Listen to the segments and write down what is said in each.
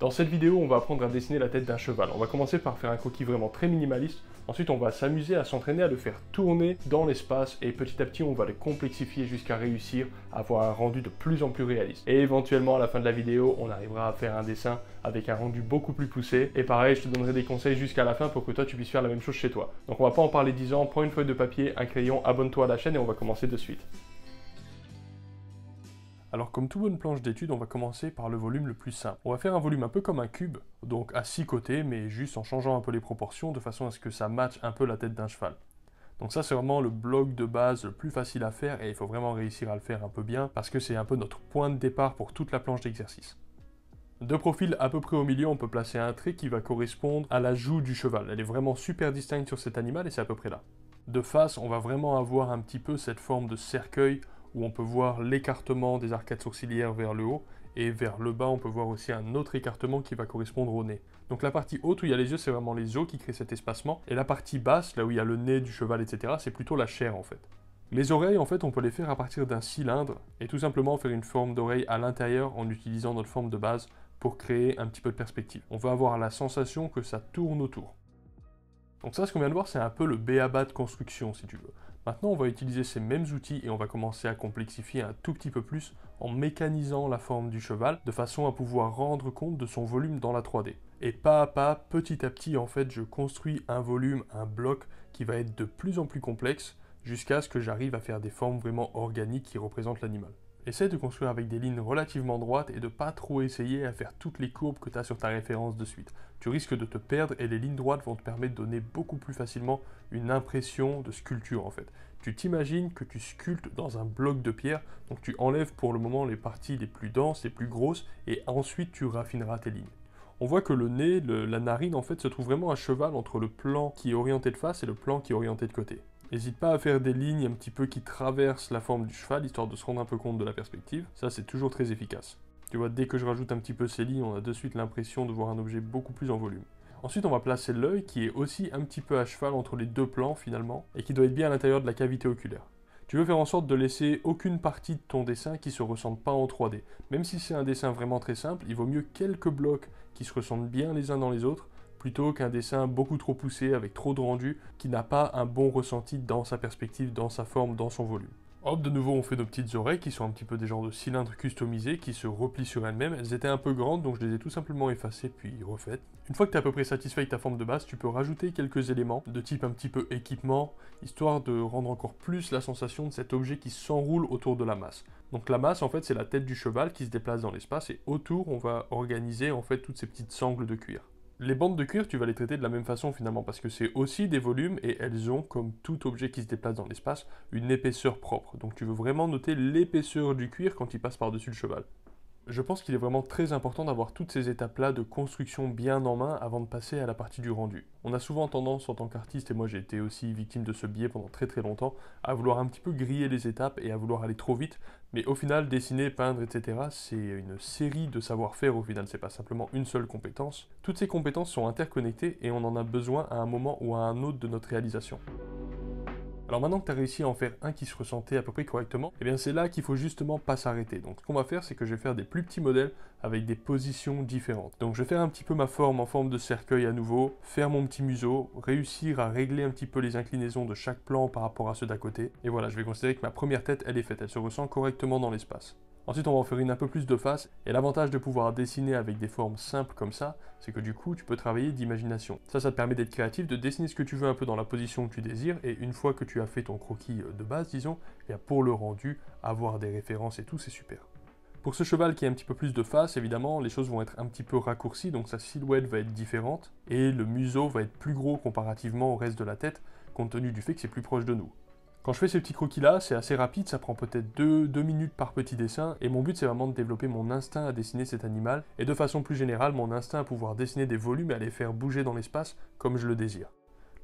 Dans cette vidéo, on va apprendre à dessiner la tête d'un cheval. On va commencer par faire un croquis vraiment très minimaliste. Ensuite, on va s'amuser à s'entraîner à le faire tourner dans l'espace et petit à petit, on va le complexifier jusqu'à réussir à avoir un rendu de plus en plus réaliste. Et éventuellement, à la fin de la vidéo, on arrivera à faire un dessin avec un rendu beaucoup plus poussé. Et pareil, je te donnerai des conseils jusqu'à la fin pour que toi, tu puisses faire la même chose chez toi. Donc, on va pas en parler dix ans. Prends une feuille de papier, un crayon, abonne-toi à la chaîne et on va commencer de suite. Alors comme toute bonne planche d'étude, on va commencer par le volume le plus simple. On va faire un volume un peu comme un cube, donc à six côtés, mais juste en changeant un peu les proportions de façon à ce que ça matche un peu la tête d'un cheval. Donc ça c'est vraiment le bloc de base le plus facile à faire et il faut vraiment réussir à le faire un peu bien parce que c'est un peu notre point de départ pour toute la planche d'exercice. De profil à peu près au milieu, on peut placer un trait qui va correspondre à la joue du cheval. Elle est vraiment super distincte sur cet animal et c'est à peu près là. De face, on va vraiment avoir un petit peu cette forme de cercueil où on peut voir l'écartement des arcades sourcilières vers le haut, et vers le bas, on peut voir aussi un autre écartement qui va correspondre au nez. Donc la partie haute où il y a les yeux, c'est vraiment les os qui créent cet espacement, et la partie basse, là où il y a le nez du cheval, etc., c'est plutôt la chair en fait. Les oreilles, en fait, on peut les faire à partir d'un cylindre, et tout simplement faire une forme d'oreille à l'intérieur en utilisant notre forme de base pour créer un petit peu de perspective. On va avoir la sensation que ça tourne autour. Donc ça, ce qu'on vient de voir, c'est un peu le béaba de construction, si tu veux. Maintenant, on va utiliser ces mêmes outils et on va commencer à complexifier un tout petit peu plus en mécanisant la forme du cheval de façon à pouvoir rendre compte de son volume dans la 3D. Et pas à pas, petit à petit, en fait, je construis un volume, un bloc qui va être de plus en plus complexe jusqu'à ce que j'arrive à faire des formes vraiment organiques qui représentent l'animal. Essaye de construire avec des lignes relativement droites et de pas trop essayer à faire toutes les courbes que tu as sur ta référence de suite. Tu risques de te perdre et les lignes droites vont te permettre de donner beaucoup plus facilement une impression de sculpture en fait. Tu t'imagines que tu sculptes dans un bloc de pierre, donc tu enlèves pour le moment les parties les plus denses, les plus grosses et ensuite tu raffineras tes lignes. On voit que le nez, la narine en fait se trouve vraiment à cheval entre le plan qui est orienté de face et le plan qui est orienté de côté. N'hésite pas à faire des lignes un petit peu qui traversent la forme du cheval, histoire de se rendre un peu compte de la perspective. Ça, c'est toujours très efficace. Tu vois, dès que je rajoute un petit peu ces lignes, on a de suite l'impression de voir un objet beaucoup plus en volume. Ensuite, on va placer l'œil qui est aussi un petit peu à cheval entre les deux plans finalement, et qui doit être bien à l'intérieur de la cavité oculaire. Tu veux faire en sorte de laisser aucune partie de ton dessin qui se ressemble pas en 3D. Même si c'est un dessin vraiment très simple, il vaut mieux quelques blocs qui se ressemblent bien les uns dans les autres plutôt qu'un dessin beaucoup trop poussé avec trop de rendu qui n'a pas un bon ressenti dans sa perspective, dans sa forme, dans son volume. Hop, de nouveau, on fait nos petites oreilles qui sont un petit peu des genres de cylindres customisés qui se replient sur elles-mêmes. Elles étaient un peu grandes donc je les ai tout simplement effacées puis refaites. Une fois que tu es à peu près satisfait de ta forme de base, tu peux rajouter quelques éléments de type un petit peu équipement, histoire de rendre encore plus la sensation de cet objet qui s'enroule autour de la masse. Donc la masse en fait c'est la tête du cheval qui se déplace dans l'espace et autour on va organiser en fait toutes ces petites sangles de cuir les bandes de cuir, tu vas les traiter de la même façon finalement, parce que c'est aussi des volumes et elles ont, comme tout objet qui se déplace dans l'espace, une épaisseur propre. Donc tu veux vraiment noter l'épaisseur du cuir quand il passe par-dessus le cheval je pense qu'il est vraiment très important d'avoir toutes ces étapes-là de construction bien en main avant de passer à la partie du rendu. On a souvent tendance en tant qu'artiste, et moi j'ai été aussi victime de ce biais pendant très très longtemps, à vouloir un petit peu griller les étapes et à vouloir aller trop vite, mais au final, dessiner, peindre, etc., c'est une série de savoir-faire au final, c'est pas simplement une seule compétence. Toutes ces compétences sont interconnectées et on en a besoin à un moment ou à un autre de notre réalisation. Alors maintenant que tu as réussi à en faire un qui se ressentait à peu près correctement, et eh bien c'est là qu'il faut justement pas s'arrêter. Donc ce qu'on va faire, c'est que je vais faire des plus petits modèles avec des positions différentes. Donc je vais faire un petit peu ma forme en forme de cercueil à nouveau, faire mon petit museau, réussir à régler un petit peu les inclinaisons de chaque plan par rapport à ceux d'à côté. Et voilà, je vais considérer que ma première tête, elle est faite, elle se ressent correctement dans l'espace. Ensuite, on va en faire une un peu plus de face, et l'avantage de pouvoir dessiner avec des formes simples comme ça, c'est que du coup, tu peux travailler d'imagination. Ça, ça te permet d'être créatif, de dessiner ce que tu veux un peu dans la position que tu désires, et une fois que tu as fait ton croquis euh, de base, disons, et eh pour le rendu, avoir des références et tout, c'est super. Pour ce cheval qui a un petit peu plus de face, évidemment, les choses vont être un petit peu raccourcies, donc sa silhouette va être différente, et le museau va être plus gros comparativement au reste de la tête, compte tenu du fait que c'est plus proche de nous. Quand je fais ces petits croquis-là, c'est assez rapide, ça prend peut-être 2, minutes par petit dessin, et mon but c'est vraiment de développer mon instinct à dessiner cet animal, et de façon plus générale, mon instinct à pouvoir dessiner des volumes et à les faire bouger dans l'espace comme je le désire.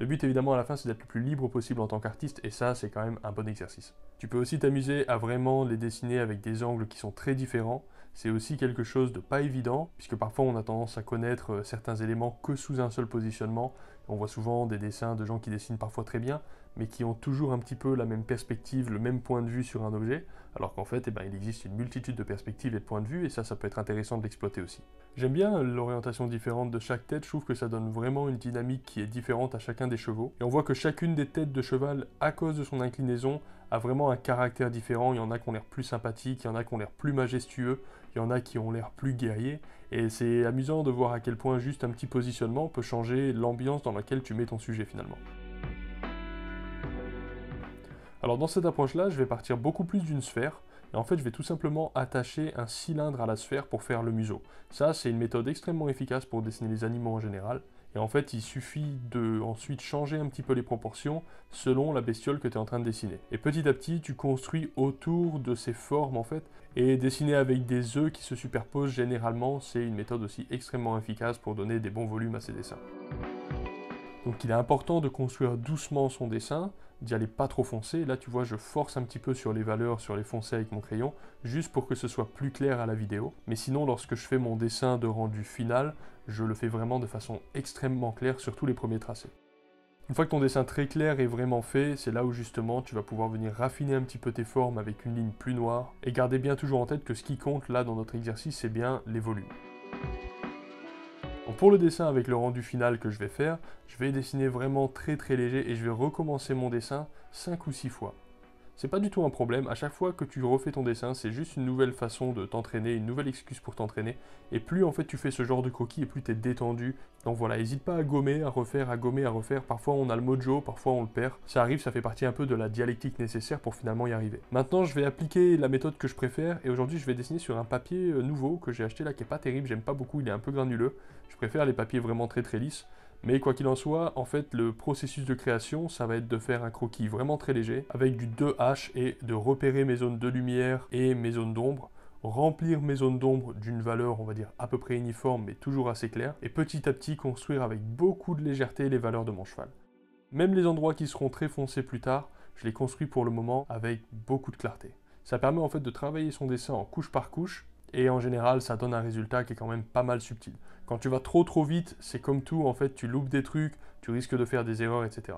Le but évidemment à la fin c'est d'être le plus libre possible en tant qu'artiste et ça c'est quand même un bon exercice. Tu peux aussi t'amuser à vraiment les dessiner avec des angles qui sont très différents. C'est aussi quelque chose de pas évident puisque parfois on a tendance à connaître euh, certains éléments que sous un seul positionnement on voit souvent des dessins de gens qui dessinent parfois très bien, mais qui ont toujours un petit peu la même perspective, le même point de vue sur un objet, alors qu'en fait, eh ben, il existe une multitude de perspectives et de points de vue, et ça, ça peut être intéressant de l'exploiter aussi. J'aime bien l'orientation différente de chaque tête, je trouve que ça donne vraiment une dynamique qui est différente à chacun des chevaux, et on voit que chacune des têtes de cheval, à cause de son inclinaison, a vraiment un caractère différent. Il y en a qui ont l'air plus sympathiques, il y en a qui ont l'air plus majestueux, il y en a qui ont l'air plus guerriers. Et c'est amusant de voir à quel point juste un petit positionnement peut changer l'ambiance dans laquelle tu mets ton sujet finalement. Alors dans cette approche-là, je vais partir beaucoup plus d'une sphère, et en fait, je vais tout simplement attacher un cylindre à la sphère pour faire le museau. Ça, c'est une méthode extrêmement efficace pour dessiner les animaux en général. Et en fait, il suffit de ensuite changer un petit peu les proportions selon la bestiole que tu es en train de dessiner. Et petit à petit, tu construis autour de ces formes en fait. Et dessiner avec des œufs qui se superposent généralement, c'est une méthode aussi extrêmement efficace pour donner des bons volumes à ces dessins. Donc il est important de construire doucement son dessin, d'y aller pas trop foncé. Là, tu vois, je force un petit peu sur les valeurs, sur les foncés avec mon crayon, juste pour que ce soit plus clair à la vidéo. Mais sinon, lorsque je fais mon dessin de rendu final, je le fais vraiment de façon extrêmement claire, sur tous les premiers tracés. Une fois que ton dessin très clair est vraiment fait, c'est là où justement tu vas pouvoir venir raffiner un petit peu tes formes avec une ligne plus noire et gardez bien toujours en tête que ce qui compte là dans notre exercice, c'est bien les volumes pour le dessin avec le rendu final que je vais faire, je vais dessiner vraiment très très léger et je vais recommencer mon dessin 5 ou 6 fois. C'est pas du tout un problème, à chaque fois que tu refais ton dessin, c'est juste une nouvelle façon de t'entraîner, une nouvelle excuse pour t'entraîner, et plus en fait tu fais ce genre de croquis et plus t'es détendu. Donc voilà, n'hésite pas à gommer, à refaire, à gommer, à refaire, parfois on a le mojo, parfois on le perd, ça arrive, ça fait partie un peu de la dialectique nécessaire pour finalement y arriver. Maintenant je vais appliquer la méthode que je préfère, et aujourd'hui je vais dessiner sur un papier euh, nouveau que j'ai acheté là qui est pas terrible, j'aime pas beaucoup, il est un peu granuleux, je préfère les papiers vraiment très très lisses, mais quoi qu'il en soit, en fait, le processus de création, ça va être de faire un croquis vraiment très léger, avec du 2H et de repérer mes zones de lumière et mes zones d'ombre remplir mes zones d'ombre d'une valeur, on va dire, à peu près uniforme, mais toujours assez claire, et petit à petit construire avec beaucoup de légèreté les valeurs de mon cheval. Même les endroits qui seront très foncés plus tard, je les construis pour le moment avec beaucoup de clarté. Ça permet en fait de travailler son dessin en couche par couche, et en général ça donne un résultat qui est quand même pas mal subtil. Quand tu vas trop trop vite, c'est comme tout, en fait tu loupes des trucs, tu risques de faire des erreurs, etc.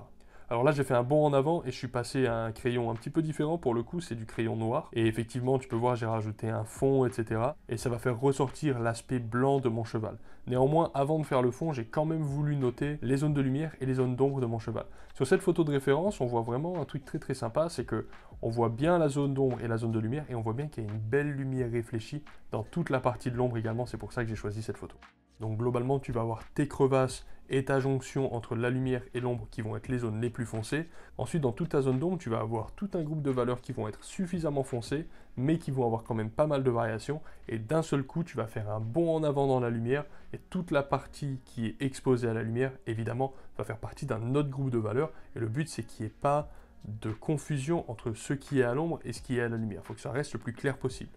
Alors là, j'ai fait un bond en avant et je suis passé à un crayon un petit peu différent. Pour le coup, c'est du crayon noir. Et effectivement, tu peux voir, j'ai rajouté un fond, etc. Et ça va faire ressortir l'aspect blanc de mon cheval. Néanmoins, avant de faire le fond, j'ai quand même voulu noter les zones de lumière et les zones d'ombre de mon cheval. Sur cette photo de référence, on voit vraiment un truc très très sympa, c'est que on voit bien la zone d'ombre et la zone de lumière et on voit bien qu'il y a une belle lumière réfléchie dans toute la partie de l'ombre également. C'est pour ça que j'ai choisi cette photo. Donc globalement, tu vas avoir tes crevasses et ta jonction entre la lumière et l'ombre qui vont être les zones les plus foncées. Ensuite, dans toute ta zone d'ombre, tu vas avoir tout un groupe de valeurs qui vont être suffisamment foncées, mais qui vont avoir quand même pas mal de variations. Et d'un seul coup, tu vas faire un bond en avant dans la lumière, et toute la partie qui est exposée à la lumière, évidemment, va faire partie d'un autre groupe de valeurs. Et le but, c'est qu'il n'y ait pas de confusion entre ce qui est à l'ombre et ce qui est à la lumière. Il faut que ça reste le plus clair possible.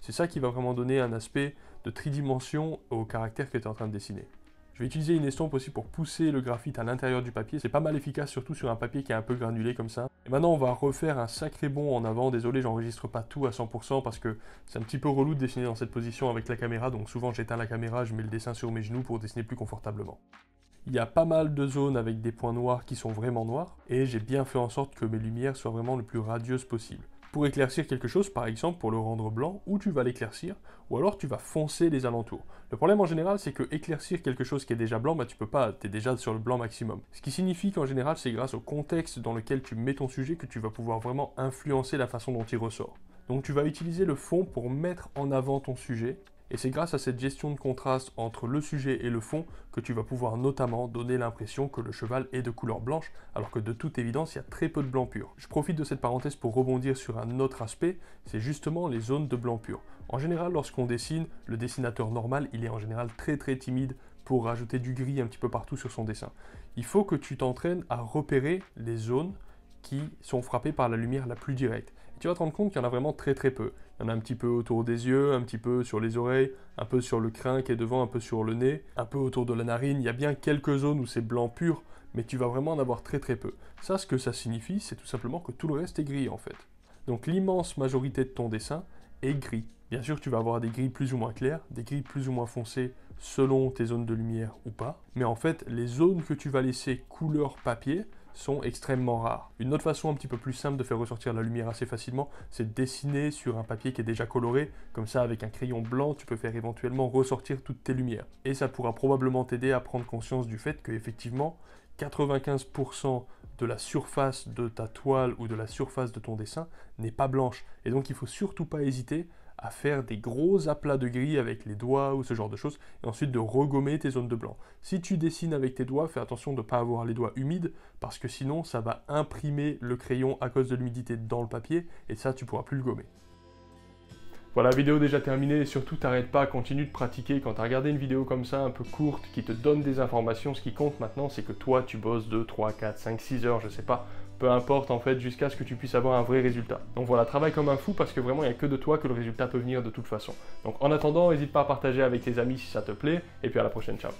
C'est ça qui va vraiment donner un aspect de tridimension au caractère que tu es en train de dessiner. Je vais utiliser une estompe aussi pour pousser le graphite à l'intérieur du papier. C'est pas mal efficace, surtout sur un papier qui est un peu granulé comme ça. Et maintenant, on va refaire un sacré bond en avant. Désolé, j'enregistre pas tout à 100% parce que c'est un petit peu relou de dessiner dans cette position avec la caméra. Donc souvent, j'éteins la caméra, je mets le dessin sur mes genoux pour dessiner plus confortablement. Il y a pas mal de zones avec des points noirs qui sont vraiment noirs. Et j'ai bien fait en sorte que mes lumières soient vraiment le plus radieuses possible pour éclaircir quelque chose, par exemple pour le rendre blanc, ou tu vas l'éclaircir, ou alors tu vas foncer les alentours. Le problème en général, c'est que éclaircir quelque chose qui est déjà blanc, bah tu peux pas, es déjà sur le blanc maximum. Ce qui signifie qu'en général, c'est grâce au contexte dans lequel tu mets ton sujet que tu vas pouvoir vraiment influencer la façon dont il ressort. Donc tu vas utiliser le fond pour mettre en avant ton sujet, et c'est grâce à cette gestion de contraste entre le sujet et le fond que tu vas pouvoir notamment donner l'impression que le cheval est de couleur blanche, alors que de toute évidence, il y a très peu de blanc pur. Je profite de cette parenthèse pour rebondir sur un autre aspect, c'est justement les zones de blanc pur. En général, lorsqu'on dessine, le dessinateur normal, il est en général très très timide pour rajouter du gris un petit peu partout sur son dessin. Il faut que tu t'entraînes à repérer les zones qui sont frappées par la lumière la plus directe tu vas te rendre compte qu'il y en a vraiment très très peu. Il y en a un petit peu autour des yeux, un petit peu sur les oreilles, un peu sur le crin qui est devant, un peu sur le nez, un peu autour de la narine. Il y a bien quelques zones où c'est blanc pur, mais tu vas vraiment en avoir très très peu. Ça, ce que ça signifie, c'est tout simplement que tout le reste est gris en fait. Donc l'immense majorité de ton dessin est gris. Bien sûr, tu vas avoir des gris plus ou moins clairs, des gris plus ou moins foncés selon tes zones de lumière ou pas. Mais en fait, les zones que tu vas laisser couleur papier, sont extrêmement rares. Une autre façon un petit peu plus simple de faire ressortir la lumière assez facilement, c'est de dessiner sur un papier qui est déjà coloré, comme ça avec un crayon blanc, tu peux faire éventuellement ressortir toutes tes lumières. Et ça pourra probablement t'aider à prendre conscience du fait que effectivement, 95% de la surface de ta toile ou de la surface de ton dessin n'est pas blanche. Et donc il faut surtout pas hésiter à faire des gros aplats de gris avec les doigts ou ce genre de choses, et ensuite de regommer tes zones de blanc. Si tu dessines avec tes doigts, fais attention de ne pas avoir les doigts humides, parce que sinon ça va imprimer le crayon à cause de l'humidité dans le papier, et ça tu pourras plus le gommer. Voilà, vidéo déjà terminée, et surtout t'arrête pas, continue de pratiquer. Quand t'as regardé une vidéo comme ça, un peu courte, qui te donne des informations, ce qui compte maintenant, c'est que toi, tu bosses 2, 3, 4, 5, 6 heures, je sais pas, peu importe en fait, jusqu'à ce que tu puisses avoir un vrai résultat. Donc voilà, travaille comme un fou parce que vraiment il n'y a que de toi que le résultat peut venir de toute façon. Donc en attendant, n'hésite pas à partager avec tes amis si ça te plaît, et puis à la prochaine, ciao